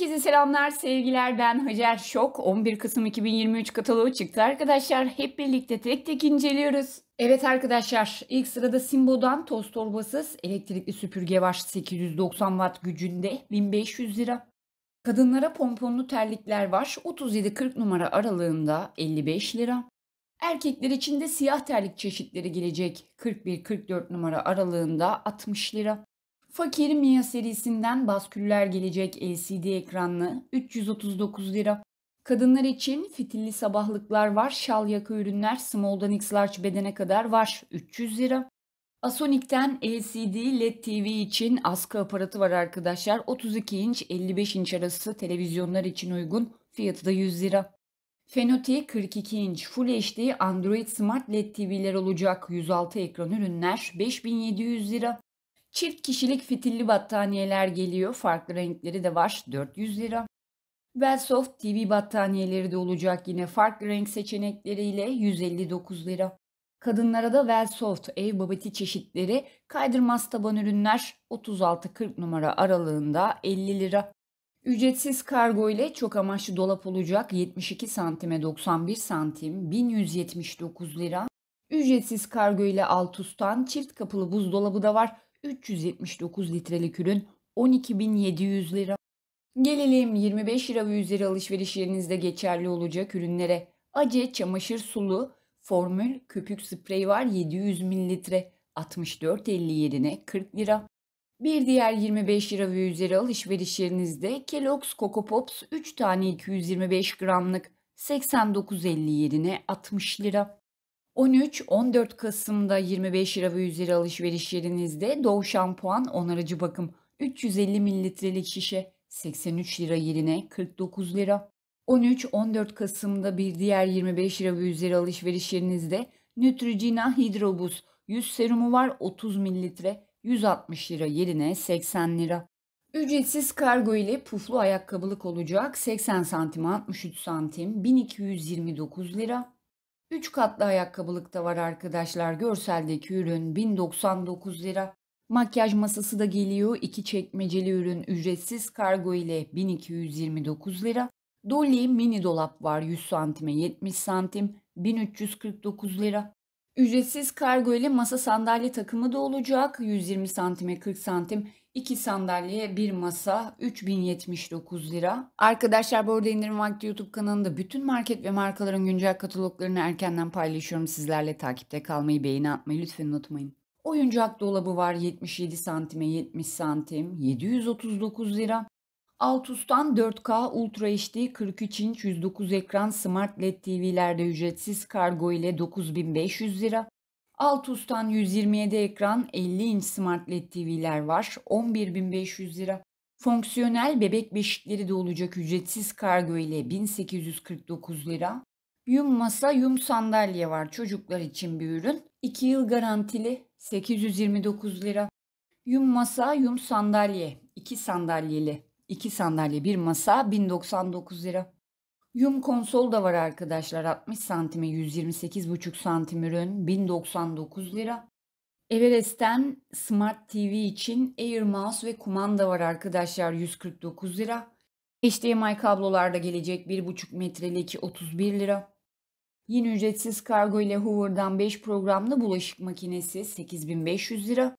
Herkese selamlar, sevgiler. Ben Hacer Şok. 11 Kasım 2023 kataloğu çıktı arkadaşlar. Hep birlikte tek tek inceliyoruz. Evet arkadaşlar ilk sırada Simbo'dan toz torbasız elektrikli süpürge var 890 watt gücünde 1500 lira. Kadınlara pomponlu terlikler var 37-40 numara aralığında 55 lira. Erkekler için de siyah terlik çeşitleri gelecek 41-44 numara aralığında 60 lira. Fakir Mia serisinden basküller gelecek LCD ekranlı 339 lira. Kadınlar için fitilli sabahlıklar var, şal yaka ürünler small'dan x large bedene kadar var 300 lira. Asonic'ten LCD LED TV için askı aparatı var arkadaşlar. 32 inç 55 inç arası televizyonlar için uygun. Fiyatı da 100 lira. Fenoti 42 inç Full HD Android Smart LED TV'ler olacak. 106 ekran ürünler 5700 lira. Çift kişilik fitilli battaniyeler geliyor. Farklı renkleri de var. 400 lira. Belsoft TV battaniyeleri de olacak yine farklı renk seçenekleriyle 159 lira. Kadınlara da Velsoft ev babeti çeşitleri kaydırmaz taban ürünler 36-40 numara aralığında 50 lira. Ücretsiz kargo ile çok amaçlı dolap olacak 72 santime 91 santim 1179 lira. Ücretsiz kargo ile alt Altus'tan çift kapılı buzdolabı da var 379 litrelik ürün 12.700 lira. Gelelim 25 lira ve üzeri alışveriş yerinizde geçerli olacak ürünlere. Ace çamaşır sulu formül köpük sprey var 700 mililitre 64.50 yerine 40 lira. Bir diğer 25 lira ve üzeri alışveriş yerinizde Kellogg's Coco Pops 3 tane 225 gramlık 89.50 yerine 60 lira. 13-14 Kasım'da 25 lira ve üzeri alışveriş yerinizde Doğu Şampuan Onarıcı Bakım 350 mililitrelik şişe 83 lira yerine 49 lira. 13-14 Kasım'da bir diğer 25 lira ve üzeri alışveriş yerinizde Neutrogena Hydrobus 100 serumu var 30 mililitre 160 lira yerine 80 lira. Ücretsiz kargo ile puflu ayakkabılık olacak 80 santim 63 santim 1229 lira. 3 katlı ayakkabılık da var arkadaşlar. Görseldeki ürün 1099 lira. Makyaj masası da geliyor. 2 çekmeceli ürün ücretsiz kargo ile 1229 lira. Dolly mini dolap var 100 santime 70 santim 1349 lira. Ücretsiz kargo ile masa sandalye takımı da olacak 120 santime 40 santim 2 sandalye, 1 masa, 3079 lira. Arkadaşlar bu arada indirim vakti YouTube kanalında bütün market ve markaların güncel kataloglarını erkenden paylaşıyorum. Sizlerle takipte kalmayı, beğeni atmayı lütfen unutmayın. Oyuncak dolabı var 77 santime 70 santim 739 lira. Altus'tan 4K Ultra HD 43 inç 109 ekran Smart LED TV'lerde ücretsiz kargo ile 9500 lira. Alt ustan 127 ekran 50 inç Smart LED TV'ler var. 11.500 lira. Fonksiyonel bebek beşikleri de olacak ücretsiz kargo ile 1849 lira. Yum masa, yum sandalye var çocuklar için bir ürün. 2 yıl garantili 829 lira. Yum masa, yum sandalye, 2 sandalyeli, 2 sandalye bir masa 1099 lira. Yum konsol da var arkadaşlar. 60 santime 128,5 santim ürün 1099 lira. Everest'ten Smart TV için Air Mouse ve kumanda var arkadaşlar 149 lira. HDMI kablolarda gelecek 1,5 metrelik 31 lira. Yine ücretsiz kargo ile Hoover'dan 5 programlı bulaşık makinesi 8500 lira.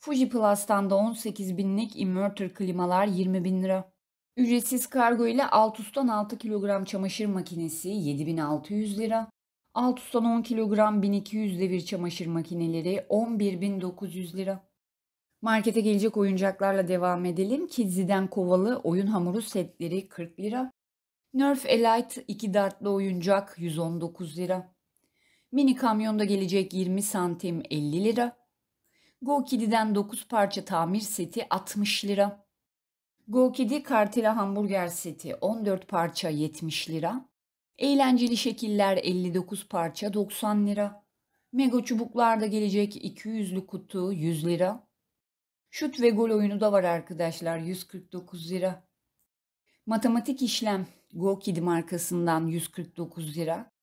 Fuji Plus'tan da 18 binlik inverter klimalar 20.000 lira. Ücretsiz kargo ile Altus'tan 6 kilogram çamaşır makinesi 7600 lira, Altus'tan 10 kilogram 1200 devir çamaşır makineleri 11900 lira. Markete gelecek oyuncaklarla devam edelim. Kidzi'den kovalı oyun hamuru setleri 40 lira. Nerf Elite 2 dartlı oyuncak 119 lira. Mini kamyonda gelecek 20 santim 50 lira. Go Kiddy'den 9 parça tamir seti 60 lira. Gokidi Kartela Hamburger Seti 14 parça 70 lira. Eğlenceli şekiller 59 parça 90 lira. Mega çubuklarda gelecek 200'lü kutu 100 lira. Şut ve gol oyunu da var arkadaşlar 149 lira. Matematik işlem Gokidi markasından 149 lira.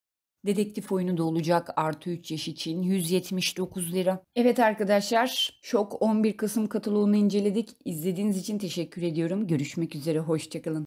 Dedektif oyunu da olacak artı 3 yaş için 179 lira. Evet arkadaşlar Şok 11 Kasım kataloğunu inceledik. İzlediğiniz için teşekkür ediyorum. Görüşmek üzere hoşçakalın.